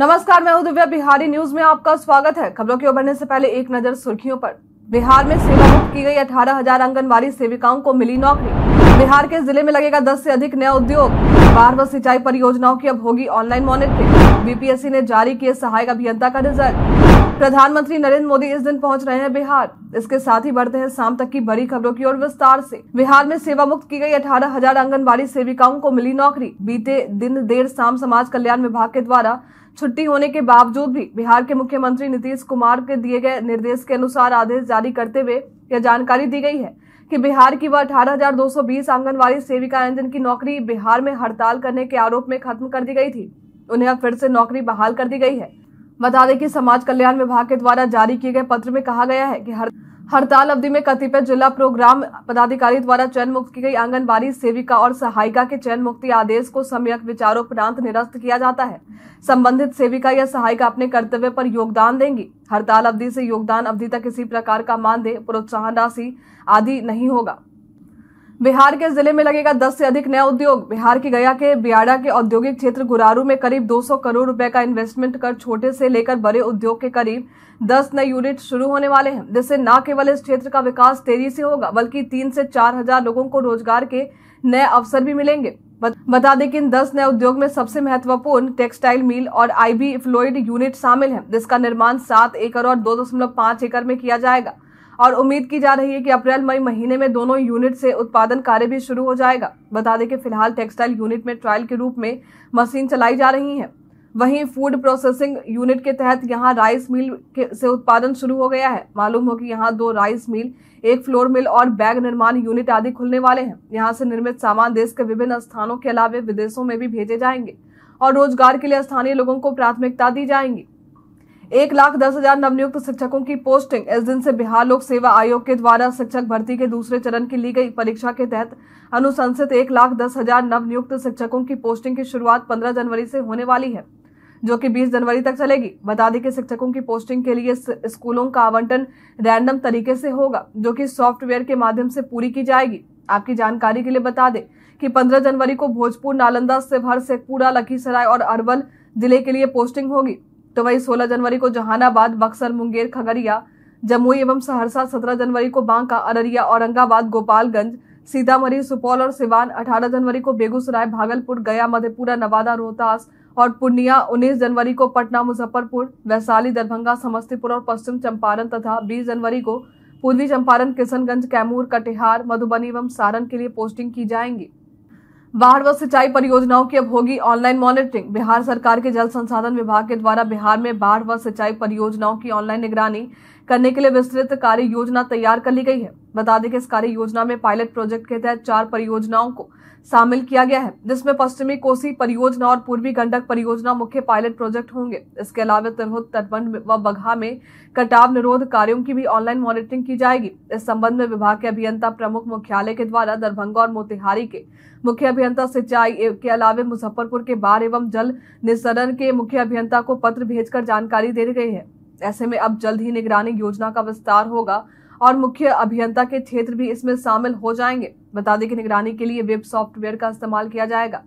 नमस्कार मैं दिव्या बिहारी न्यूज में आपका स्वागत है खबरों की ओर से पहले एक नजर सुर्खियों पर बिहार में सेवामुक्त की गई अठारह हजार आंगनबाड़ी सेविकाओं को मिली नौकरी बिहार के जिले में लगेगा 10 से अधिक नया उद्योग बाढ़ व सिंचाई परियोजनाओं की अब होगी ऑनलाइन मॉनिटरिंग बीपीएससी ने जारी किए सहायक अभियंता का रिजल्ट प्रधानमंत्री नरेंद्र मोदी इस दिन पहुंच रहे हैं बिहार इसके साथ ही बढ़ते हैं शाम तक की बड़ी खबरों की ओर विस्तार से बिहार में सेवा मुक्त की गई अठारह हजार आंगनबाड़ी सेविकाओं को मिली नौकरी बीते दिन देर शाम समाज कल्याण विभाग के द्वारा छुट्टी होने के बावजूद भी बिहार के मुख्यमंत्री नीतीश कुमार के दिए गए निर्देश के अनुसार आदेश जारी करते हुए यह जानकारी दी गई है कि बिहार की वह 18,220 आंगनवाड़ी सेविकाएं जिनकी नौकरी बिहार में हड़ताल करने के आरोप में खत्म कर दी गई थी उन्हें अब फिर से नौकरी बहाल कर दी गई है बता दें कि समाज कल्याण विभाग के द्वारा जारी किए गए पत्र में कहा गया है कि हर हड़ताल अवधि में कतिपय जिला प्रोग्राम पदाधिकारी द्वारा चयन मुक्त की गई आंगनबाड़ी सेविका और सहायिका के चयन मुक्ति आदेश को सम्यक विचारोपरांत निरस्त किया जाता है संबंधित सेविका या सहायिका अपने कर्तव्य पर योगदान देंगी हड़ताल अवधि से योगदान अवधि तक किसी प्रकार का मानदेय प्रोत्साहन राशि आदि नहीं होगा बिहार के जिले में लगेगा 10 से अधिक नया उद्योग बिहार के गया के बियाडा के औद्योगिक क्षेत्र गुरारू में करीब 200 करोड़ रुपए का इन्वेस्टमेंट कर छोटे से लेकर बड़े उद्योग के करीब 10 नए यूनिट शुरू होने वाले हैं जिससे न केवल इस क्षेत्र का विकास तेजी से होगा बल्कि तीन से चार हजार लोगों को रोजगार के नए अवसर भी मिलेंगे बता दें कि इन दस नए उद्योग में सबसे महत्वपूर्ण टेक्सटाइल मिल और आईबी फ्लोइड यूनिट शामिल है जिसका निर्माण सात एकड़ और दो दशमलव पांच एकड़ में किया जाएगा और उम्मीद की जा रही है कि अप्रैल मई महीने में दोनों यूनिट से उत्पादन कार्य भी शुरू हो जाएगा बता दें कि फिलहाल टेक्सटाइल यूनिट में ट्रायल के रूप में मशीन चलाई जा रही है वहीं फूड प्रोसेसिंग यूनिट के तहत यहां राइस मिल के से उत्पादन शुरू हो गया है मालूम हो कि यहां दो राइस मिल एक फ्लोर मिल और बैग निर्माण यूनिट आदि खुलने वाले हैं यहां से निर्मित सामान देश के विभिन्न स्थानों के अलावा विदेशों में भी भेजे जाएंगे और रोजगार के लिए स्थानीय लोगों को प्राथमिकता दी जाएंगी एक लाख दस हजार नवनियुक्त शिक्षकों की पोस्टिंग इस दिन से बिहार लोक सेवा आयोग के द्वारा शिक्षक भर्ती के दूसरे चरण की ली गई परीक्षा के तहत अनुशंसित एक लाख दस हजार नवनियुक्त शिक्षकों की पोस्टिंग की शुरुआत पंद्रह जनवरी से होने वाली है जो कि 20 जनवरी तक चलेगी बता दें कि शिक्षकों की पोस्टिंग के लिए स्कूलों का आवंटन रैंडम तरीके से होगा जो कि सॉफ्टवेयर के माध्यम से पूरी की जाएगी आपकी जानकारी के लिए बता दें कि 15 जनवरी को भोजपुर नालंदा सिवहर शेखपुरा लखीसराय और अरवल जिले के लिए पोस्टिंग होगी तो वहीं 16 जनवरी को जहानाबाद बक्सर मुंगेर खगड़िया जमुई एवं सहरसा 17 जनवरी को बांका अररिया औरंगाबाद गोपालगंज सीतामढ़ी सुपौल और सिवान 18 जनवरी को बेगूसराय भागलपुर गया मधेपुरा नवादा रोहतास और पूर्णिया 19 जनवरी को पटना मुजफ्फरपुर वैशाली दरभंगा समस्तीपुर और पश्चिम चंपारण तथा 20 जनवरी को पूर्वी चंपारण किशनगंज कैमूर कटिहार मधुबनी एवं सारण के लिए पोस्टिंग की जाएंगी बाढ़ व सिंचाई परियोजनाओं की अब होगी ऑनलाइन मॉनिटरिंग बिहार सरकार के जल संसाधन विभाग के द्वारा बिहार में बाढ़ व सिंचाई परियोजनाओं की ऑनलाइन निगरानी करने के लिए विस्तृत कार्य योजना तैयार कर ली गई है बता दें कि इस कार्य योजना में पायलट प्रोजेक्ट के तहत चार परियोजनाओं को शामिल किया गया है जिसमें पश्चिमी कोसी परियोजना और पूर्वी गंडक परियोजना मुख्य पायलट प्रोजेक्ट होंगे इसके अलावा तिरहुत तटबंध व बगहा में कटाव निरोध कार्यों की भी ऑनलाइन मॉनिटरिंग की जाएगी इस संबंध में विभाग के अभियंता प्रमुख मुख्यालय के द्वारा दरभंगा और मोतिहारी के मुख्य अभियंता सिंचाई के अलावे मुजफ्फरपुर के बाढ़ एवं जल निस्तरण के मुख्य अभियंता को पत्र भेजकर जानकारी दी गई है ऐसे में अब जल्द ही निगरानी योजना का विस्तार होगा और मुख्य अभियंता के क्षेत्र भी इसमें शामिल हो जाएंगे बता दें कि निगरानी के लिए वेब सॉफ्टवेयर का इस्तेमाल किया जाएगा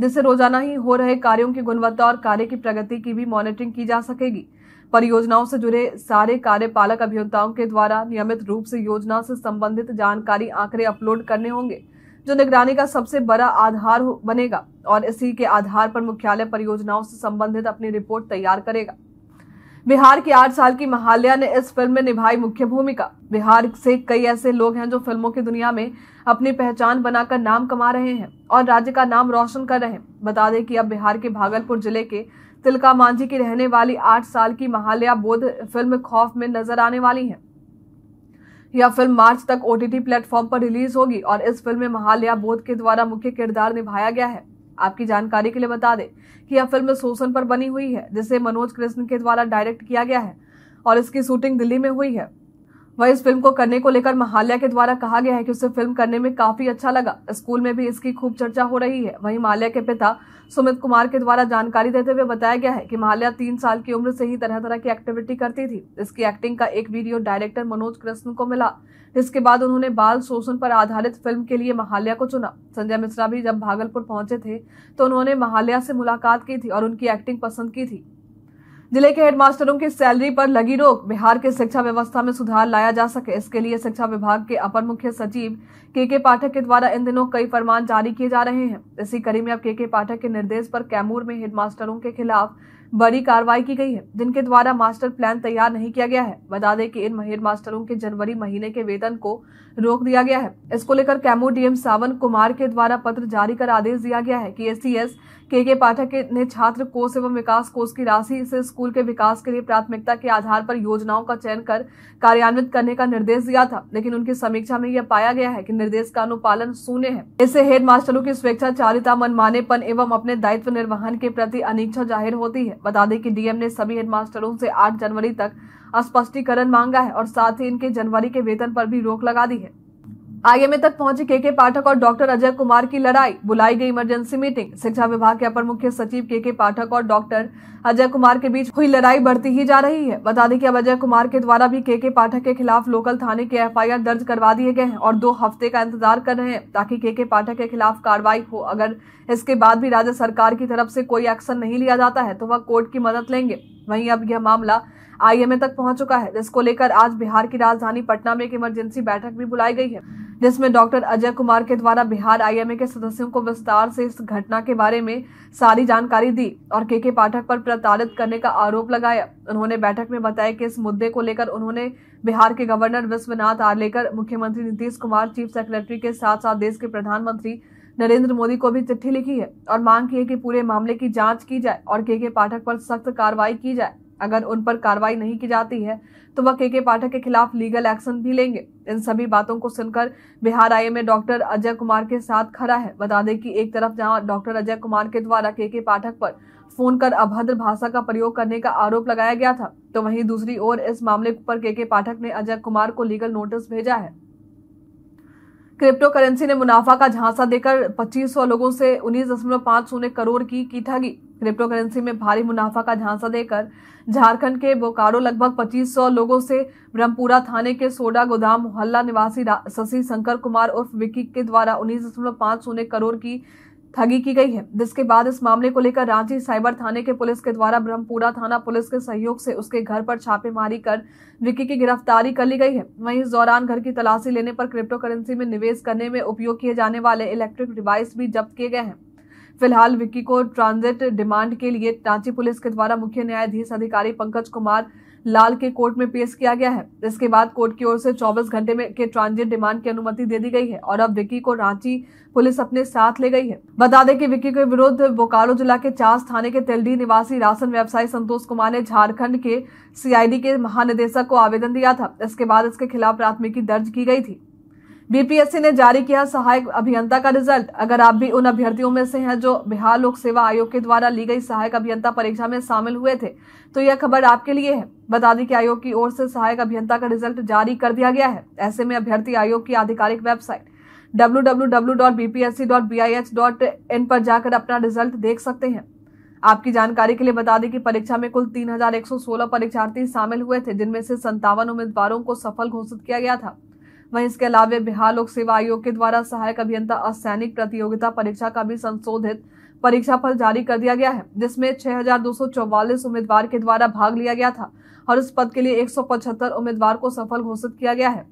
जिससे रोजाना ही हो रहे कार्यों की गुणवत्ता और कार्य की प्रगति की भी मॉनिटरिंग की जा सकेगी परियोजनाओं से जुड़े सारे कार्यपालक अभियंताओं के द्वारा नियमित रूप से योजना से संबंधित जानकारी आंकड़े अपलोड करने होंगे जो निगरानी का सबसे बड़ा आधार बनेगा और इसी के आधार पर मुख्यालय परियोजनाओं से संबंधित अपनी रिपोर्ट तैयार करेगा बिहार की आठ साल की महाल्या ने इस फिल्म में निभाई मुख्य भूमिका बिहार से कई ऐसे लोग हैं जो फिल्मों की दुनिया में अपनी पहचान बनाकर नाम कमा रहे हैं और राज्य का नाम रोशन कर रहे हैं बता दें कि अब बिहार के भागलपुर जिले के तिलका मांझी की रहने वाली आठ साल की महाल्या बोध फिल्म खौफ में नजर आने वाली है यह फिल्म मार्च तक ओटीटी प्लेटफॉर्म पर रिलीज होगी और इस फिल्म में महाल्या बोध के द्वारा मुख्य किरदार निभाया गया है आपकी जानकारी के लिए बता दें कि यह फिल्म सोसन पर बनी हुई है जिसे मनोज कृष्ण के द्वारा डायरेक्ट किया गया है और इसकी शूटिंग दिल्ली में हुई है वही इस फिल्म को करने को लेकर महाल्या के द्वारा कहा गया है कि उसे फिल्म करने में काफी अच्छा लगा स्कूल में भी इसकी खूब चर्चा हो रही है वहीं माल्या के पिता सुमित कुमार के द्वारा जानकारी देते हुए बताया गया है कि माल्या तीन साल की उम्र से ही तरह तरह की एक्टिविटी करती थी इसकी एक्टिंग का एक वीडियो डायरेक्टर मनोज कृष्ण को मिला इसके बाद उन्होंने बाल शोषण पर आधारित फिल्म के लिए महाल्या को चुना संजय मिश्रा भी जब भागलपुर पहुंचे थे तो उन्होंने महाल्या से मुलाकात की थी और उनकी एक्टिंग पसंद की थी जिले के हेडमास्टरों की सैलरी पर लगी रोक बिहार के शिक्षा व्यवस्था में सुधार लाया जा सके इसके लिए शिक्षा विभाग के अपर मुख्य सचिव के के पाठक के द्वारा इन दिनों कई फरमान जारी किए जा रहे हैं इसी कड़ी में अब के के पाठक के निर्देश पर कैमूर में हेडमास्टरों के खिलाफ बड़ी कार्रवाई की गई है जिनके द्वारा मास्टर प्लान तैयार नहीं किया गया है बता दें कि इन हेड मास्टरों के जनवरी महीने के वेतन को रोक दिया गया है इसको लेकर कैमो डीएम सावन कुमार के द्वारा पत्र जारी कर आदेश दिया गया है कि एस एस के के पाठक ने छात्र कोष एवं विकास कोष की राशि से स्कूल के विकास के लिए प्राथमिकता के आधार पर योजनाओं का चयन कर कार्यान्वित करने का निर्देश दिया था लेकिन उनकी समीक्षा में यह पाया गया है कि निर्देश का अनुपालन शून्य है इससे हेड मास्टरों की स्वेच्छा स्वेच्छाचारिता मनमानेपन एवं अपने दायित्व निर्वहन के प्रति अनिच्छा जाहिर होती है है बता दें कि डीएम ने सभी हेडमास्टरों से 8 जनवरी तक स्पष्टीकरण मांगा है और साथ ही इनके जनवरी के वेतन पर भी रोक लगा दी है आईएमए तक पहुंचे के के पाठक और डॉक्टर अजय कुमार की लड़ाई बुलाई गई इमरजेंसी मीटिंग शिक्षा विभाग के अपर मुख्य सचिव के के पाठक और डॉक्टर अजय कुमार के बीच हुई लड़ाई बढ़ती ही जा रही है बता दें कि अब अजय कुमार के द्वारा भी के के पाठक के खिलाफ लोकल थाने के एफआईआर दर्ज करवा दिए गए हैं और दो हफ्ते का इंतजार कर रहे हैं ताकि के के पाठक के खिलाफ कार्रवाई हो अगर इसके बाद भी राज्य सरकार की तरफ से कोई एक्शन नहीं लिया जाता है तो वह कोर्ट की मदद लेंगे वहीं अब यह मामला आईएमए तक पहुंच चुका है जिसको लेकर आज बिहार की राजधानी पटना में एक इमरजेंसी बैठक भी बुलाई गई है जिसमें डॉक्टर अजय कुमार के द्वारा बिहार आईएमए के सदस्यों को विस्तार से इस घटना के बारे में सारी जानकारी दी और के के पाठक पर प्रताड़ित करने का आरोप लगाया उन्होंने बैठक में बताया कि इस मुद्दे को लेकर उन्होंने बिहार के गवर्नर विश्वनाथ आर्लेकर मुख्यमंत्री नीतीश कुमार चीफ सेक्रेटरी के साथ साथ देश के प्रधानमंत्री नरेंद्र मोदी को भी चिट्ठी लिखी है और मांग की है कि पूरे मामले की जांच की जाए और के के पाठक पर सख्त कार्रवाई की जाए अगर उन पर कार्रवाई नहीं की जाती है तो वह के के पाठक के खिलाफ लीगल एक्शन भी लेंगे इन सभी बातों को सुनकर बिहार आई में डॉक्टर अजय कुमार के साथ खड़ा है बता दें कि एक तरफ जहां डॉक्टर अजय कुमार के द्वारा के के पाठक पर फोन कर अभद्र भाषा का प्रयोग करने का आरोप लगाया गया था तो वहीं दूसरी ओर इस मामले पर के के पाठक ने अजय कुमार को लीगल नोटिस भेजा है क्रिप्टो करेंसी ने मुनाफा का झांसा देकर 2500 लोगों से उन्नीस दशमलव पांच शून्य करोड़ की की ठगी क्रिप्टो करेंसी में भारी मुनाफा का झांसा देकर झारखंड के बोकारो लगभग 2500 लोगों से ब्रह्मपुरा थाने के सोडा गोदाम मोहल्ला निवासी शशि शंकर कुमार उर्फ विकी के द्वारा उन्नीस दशमलव पांच शून्य करोड़ की ठगी की गई है जिसके बाद इस मामले को लेकर रांची साइबर थाने के पुलिस के द्वारा ब्रह्मपुरा थाना पुलिस के सहयोग से उसके घर पर छापेमारी कर विक्की की गिरफ्तारी कर ली गई है वहीं इस दौरान घर की तलाशी लेने पर क्रिप्टो करेंसी में निवेश करने में उपयोग किए जाने वाले इलेक्ट्रिक डिवाइस भी जब्त किए गए हैं फिलहाल विक्की को ट्रांजिट डिमांड के लिए रांची पुलिस के द्वारा मुख्य न्यायाधीश अधिकारी पंकज कुमार लाल के कोर्ट में पेश किया गया है इसके बाद कोर्ट की ओर से 24 घंटे में के ट्रांजिट डिमांड की अनुमति दे दी गई है और अब विक्की को रांची पुलिस अपने साथ ले गई है बता दें कि विक्की के विरुद्ध बोकारो जिला के चास थाने के तेलडी निवासी राशन व्यवसायी संतोष कुमार ने झारखंड के सीआईडी के महानिदेशक को आवेदन दिया था इसके बाद इसके खिलाफ प्राथमिकी दर्ज की गई थी बीपीएससी ने जारी किया सहायक अभियंता का रिजल्ट अगर आप भी उन अभ्यर्थियों में से हैं जो बिहार लोक सेवा आयोग के द्वारा ली गई सहायक अभियंता परीक्षा में शामिल हुए थे तो यह खबर आपके लिए है बता दें कि आयोग की ओर से सहायक अभियंता का रिजल्ट जारी कर दिया गया है ऐसे में अभ्यर्थी आयोग की आधिकारिक वेबसाइट डब्ल्यू पर जाकर अपना रिजल्ट देख सकते हैं आपकी जानकारी के लिए बता दें कि परीक्षा में कुल 3,116 परीक्षार्थी शामिल हुए थे जिनमें से संतावन उम्मीदवारों को सफल घोषित किया गया था वहीं इसके अलावा बिहार लोक सेवा आयोग के द्वारा सहायक अभियंता असैनिक प्रतियोगिता परीक्षा का भी संशोधित परीक्षा फल जारी कर दिया गया है जिसमें छह उम्मीदवार के द्वारा भाग लिया गया था और इस पद के लिए एक उम्मीदवार को सफल घोषित किया गया है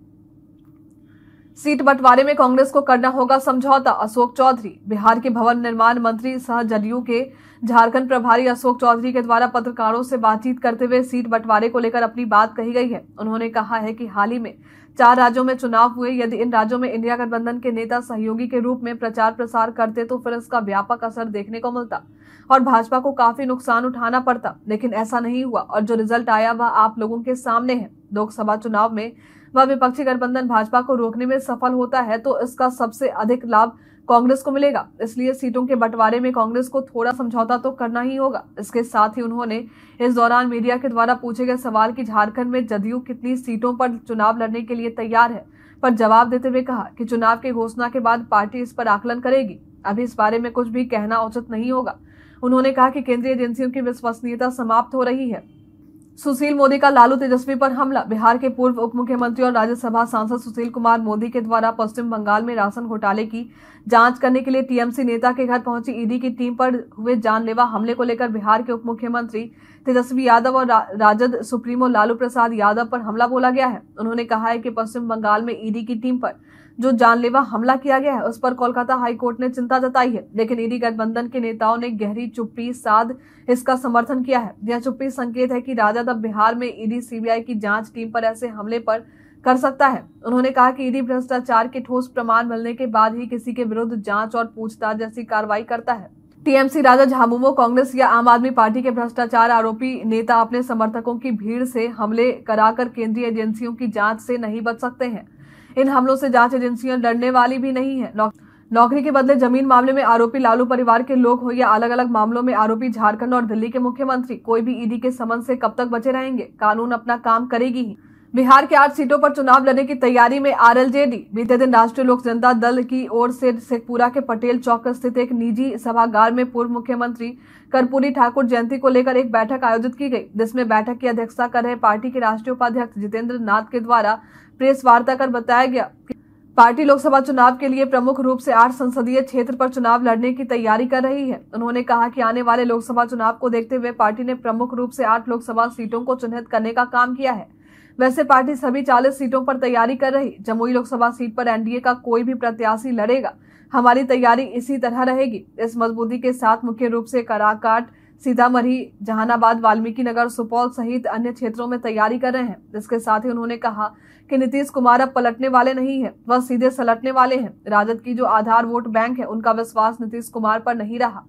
सीट बंटवारे में कांग्रेस को करना होगा समझौता अशोक चौधरी बिहार के भवन निर्माण मंत्री सह जदयू के झारखंड प्रभारी अशोक चौधरी के द्वारा पत्रकारों से बातचीत करते हुए सीट बंटवारे को लेकर अपनी बात कही गई है उन्होंने कहा है कि हाल ही में चार राज्यों में चुनाव हुए यदि इन राज्यों में इंडिया गठबंधन के नेता सहयोगी के रूप में प्रचार प्रसार करते तो फिर इसका व्यापक असर देखने को मिलता और भाजपा को काफी नुकसान उठाना पड़ता लेकिन ऐसा नहीं हुआ और जो रिजल्ट आया वह आप लोगों के सामने है लोकसभा चुनाव में वह विपक्षी गठबंधन भाजपा को रोकने में सफल होता है तो इसका सबसे अधिक लाभ कांग्रेस को मिलेगा इसलिए सीटों के बंटवारे में कांग्रेस को थोड़ा समझौता तो करना ही होगा इसके साथ ही उन्होंने इस दौरान मीडिया के द्वारा पूछे गए सवाल कि झारखंड में जदयू कितनी सीटों पर चुनाव लड़ने के लिए तैयार है पर जवाब देते हुए कहा कि चुनाव की घोषणा के बाद पार्टी इस पर आकलन करेगी अभी इस बारे में कुछ भी कहना उचित नहीं होगा उन्होंने कहा कि केंद्रीय एजेंसियों की विश्वसनीयता समाप्त हो रही है सुशील मोदी का लालू तेजस्वी पर हमला बिहार के पूर्व उप मुख्यमंत्री और राज्यसभा सांसद सुशील कुमार मोदी के द्वारा पश्चिम बंगाल में राशन घोटाले की जांच करने के लिए टीएमसी नेता के घर पहुंची ईडी की टीम पर हुए जानलेवा हमले को लेकर बिहार के उप मुख्यमंत्री तेजस्वी यादव और रा, राजद सुप्रीमो लालू प्रसाद यादव पर हमला बोला गया है उन्होंने कहा है कि पश्चिम बंगाल में ईडी की टीम पर जो जानलेवा हमला किया गया है उस पर कोलकाता हाई कोर्ट ने चिंता जताई है लेकिन ईडी गठबंधन के नेताओं ने गहरी चुप्पी साध इसका समर्थन किया है यह चुप्पी संकेत है कि राजद अब बिहार में ईडी सीबीआई की जांच टीम पर ऐसे हमले पर कर सकता है उन्होंने कहा कि ईडी भ्रष्टाचार के ठोस प्रमाण मिलने के बाद ही किसी के विरुद्ध जांच और पूछताछ जैसी कार्रवाई करता है टीएमसी राजा झामुमो कांग्रेस या आम आदमी पार्टी के भ्रष्टाचार आरोपी नेता अपने समर्थकों की भीड़ से हमले कराकर केंद्रीय एजेंसियों की जांच से नहीं बच सकते हैं इन हमलों से जांच एजेंसियां डरने वाली भी नहीं है नौकरी के बदले जमीन मामले में आरोपी लालू परिवार के लोग हो या अलग अलग मामलों में आरोपी झारखंड और दिल्ली के मुख्यमंत्री कोई भी ईडी के समन से कब तक बचे रहेंगे कानून अपना काम करेगी ही बिहार के आठ सीटों पर चुनाव लड़ने की तैयारी में आर बीते दिन राष्ट्रीय लोक जनता दल की ओर से शेखपुरा के पटेल चौक स्थित एक निजी सभागार में पूर्व मुख्यमंत्री कर्पूरी ठाकुर जयंती को लेकर एक बैठक आयोजित की गई जिसमें बैठक की अध्यक्षता कर रहे पार्टी के राष्ट्रीय उपाध्यक्ष जितेंद्र नाथ के द्वारा प्रेस वार्ता कर बताया गया पार्टी लोकसभा चुनाव के लिए प्रमुख रूप से आठ संसदीय क्षेत्र पर चुनाव लड़ने की तैयारी कर रही है उन्होंने कहा कि आने वाले लोकसभा चुनाव को देखते हुए पार्टी ने प्रमुख रूप से आठ लोकसभा सीटों को चिन्हित करने का काम किया है वैसे पार्टी सभी चालीस सीटों पर तैयारी कर रही जमुई लोकसभा सीट पर एनडीए का कोई भी प्रत्याशी लड़ेगा हमारी तैयारी इसी तरह रहेगी इस मजबूती के साथ मुख्य रूप से कराकाट सीतामढ़ी जहानाबाद वाल्मीकि नगर सुपौल सहित अन्य क्षेत्रों में तैयारी कर रहे हैं इसके साथ ही उन्होंने कहा कि नीतीश कुमार अब पलटने वाले नहीं है वह सीधे सलटने वाले हैं राजद की जो आधार वोट बैंक है उनका विश्वास नीतीश कुमार पर नहीं रहा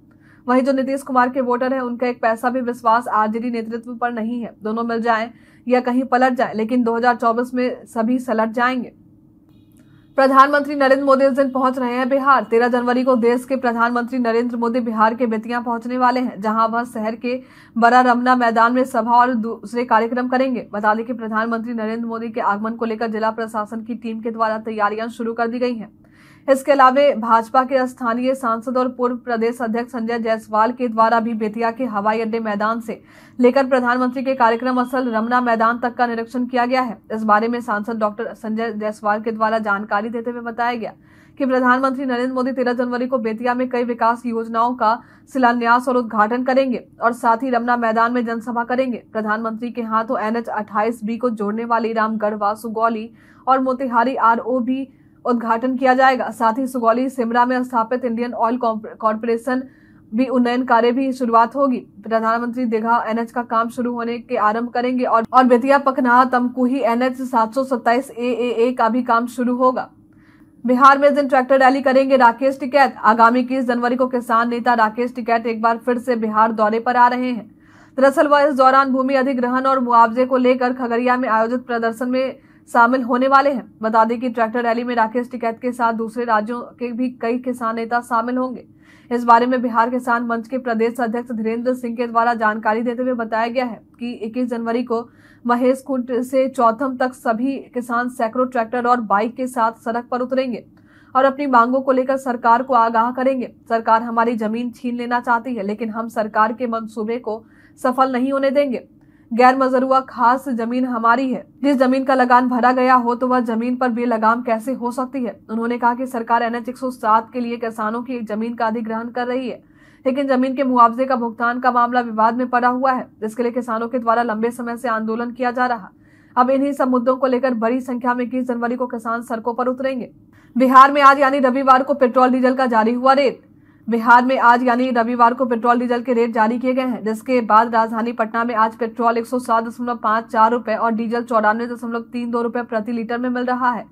वहीं जो नीतीश कुमार के वोटर हैं उनका एक पैसा भी विश्वास आरजेडी नेतृत्व पर नहीं है दोनों मिल जाएं या कहीं पलट जाएं लेकिन 2024 में सभी सलट जाएंगे प्रधानमंत्री नरेंद्र मोदी इस दिन पहुंच रहे हैं बिहार तेरह जनवरी को देश के प्रधानमंत्री नरेंद्र मोदी बिहार के बेतिया पहुंचने वाले हैं जहां वह शहर के बरा रमना मैदान में सभा और दूसरे कार्यक्रम करेंगे बता दें कि प्रधानमंत्री नरेंद्र मोदी के आगमन को लेकर जिला प्रशासन की टीम के द्वारा तैयारियां शुरू कर दी गई हैं इसके अलावा भाजपा के स्थानीय सांसद और पूर्व प्रदेश अध्यक्ष संजय जायसवाल के द्वारा भी बेतिया के हवाई अड्डे मैदान से लेकर प्रधानमंत्री के कार्यक्रम स्थल रमना मैदान तक का निरीक्षण किया गया है इस बारे में सांसद डॉक्टर संजय जायसवाल के द्वारा जानकारी देते हुए बताया गया कि प्रधानमंत्री नरेंद्र मोदी तेरह जनवरी को बेतिया में कई विकास योजनाओं का शिलान्यास और उद्घाटन करेंगे और साथ ही रमना मैदान में जनसभा करेंगे प्रधानमंत्री के हाथों एन एच बी को जोड़ने वाली रामगढ़वा सुगौली और मोतिहारी आर ओ भी उद्घाटन किया जाएगा साथ ही सुगौली सिमरा में स्थापित इंडियन ऑयल कॉरपोरेशन भी उन्नयन कार्य भी शुरुआत होगी प्रधानमंत्री दिघा एनएच का काम शुरू होने के आरंभ करेंगे और और बेतिया पखना तमकुही एनएच सात ए का भी काम शुरू होगा बिहार में दिन ट्रैक्टर रैली करेंगे राकेश टिकैत आगामी इक्कीस जनवरी को किसान नेता राकेश टिकैत एक बार फिर से बिहार दौरे पर आ रहे हैं दरअसल वह इस दौरान भूमि अधिग्रहण और मुआवजे को लेकर खगड़िया में आयोजित प्रदर्शन में शामिल होने वाले हैं बता दें कि ट्रैक्टर रैली में राकेश टिकैत के साथ दूसरे राज्यों के भी कई किसान नेता शामिल होंगे इस बारे में बिहार किसान मंच के प्रदेश अध्यक्ष धीरेन्द्र सिंह के द्वारा जानकारी देते हुए बताया गया है कि 21 जनवरी को महेश कुंड से चौथम तक सभी किसान सैकड़ों ट्रैक्टर और बाइक के साथ सड़क पर उतरेंगे और अपनी मांगों को लेकर सरकार को आगाह करेंगे सरकार हमारी जमीन छीन लेना चाहती है लेकिन हम सरकार के मंसूबे को सफल नहीं होने देंगे गैर मजरुआ खास जमीन हमारी है जिस जमीन का लगान भरा गया हो तो वह जमीन पर बेलगाम कैसे हो सकती है उन्होंने कहा कि सरकार एन एच के लिए किसानों की जमीन का अधिग्रहण कर रही है लेकिन जमीन के मुआवजे का भुगतान का मामला विवाद में पड़ा हुआ है जिसके लिए किसानों के द्वारा लंबे समय से आंदोलन किया जा रहा अब इन्हीं सब मुद्दों को लेकर बड़ी संख्या में इक्कीस जनवरी को किसान सड़कों पर उतरेंगे बिहार में आज यानी रविवार को पेट्रोल डीजल का जारी हुआ रेट बिहार में आज यानी रविवार को पेट्रोल डीजल के रेट जारी किए गए हैं जिसके बाद राजधानी पटना में आज पेट्रोल एक सौ और डीजल चौरानवे दशमलव तीन दो रुपए प्रति लीटर में मिल रहा है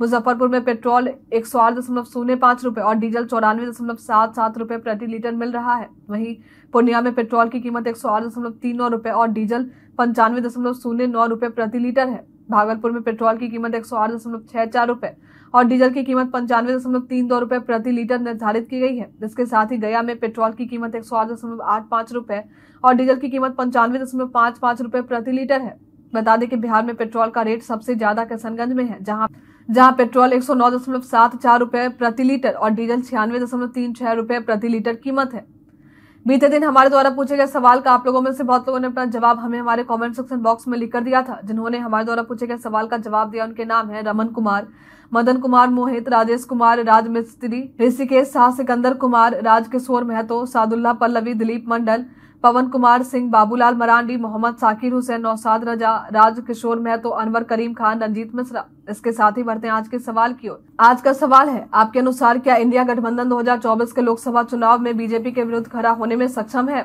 मुजफ्फरपुर में पेट्रोल एक सौ आठ दशमलव शून्य रुपये और डीजल चौरानवे दशमलव सात सात रुपये प्रति लीटर मिल रहा है वहीं पूर्णिया में पेट्रोल की कीमत एक सौ आठ दशमलव तीन नौ रुपये और डीजल पंचानवे दशमलव शून्य नौ रुपये प्रति लीटर है भागलपुर में पेट्रोल की कीमत एक सौ आठ दशमलव चार रुपये और डीजल की कीमत पंचानवे दशमलव तीन दो रुपए प्रति लीटर निर्धारित की गई है जिसके साथ ही गया में पेट्रोल की कीमत एक सौ आठ दशमलव आठ पाँच रुपए और डीजल की कीमत पंचानवे दशमलव पाँच पाँच रुपए प्रति लीटर है बता दें कि बिहार में पेट्रोल का रेट सबसे ज्यादा किशनगंज में है जहां जहां पेट्रोल एक सौ नौ दशमलव सात चार रुपये प्रति लीटर और डीजल छियानवे दशमलव तीन छह रुपये प्रति लीटर कीमत है बीते दिन हमारे द्वारा पूछे गए सवाल का आप लोगों में से बहुत लोगों ने अपना जवाब हमें हमारे कमेंट सेक्शन बॉक्स में लिख कर दिया था जिन्होंने हमारे द्वारा पूछे गए सवाल का जवाब दिया उनके नाम है रमन कुमार मदन कुमार मोहित राजेश कुमार राज मिस्त्री ऋषिकेश शाह सिकंदर कुमार राजकिशोर महतो सादुल्ला पल्लवी दिलीप मंडल पवन कुमार सिंह बाबूलाल मरांडी मोहम्मद साकिर हुसैन नौसाद रजा राज किशोर महतो अनवर करीम खान रंजीत मिश्रा इसके साथ ही बढ़ते हैं आज के सवाल की ओर आज का सवाल है आपके अनुसार क्या इंडिया गठबंधन 2024 के लोकसभा चुनाव में बीजेपी के विरुद्ध खड़ा होने में सक्षम है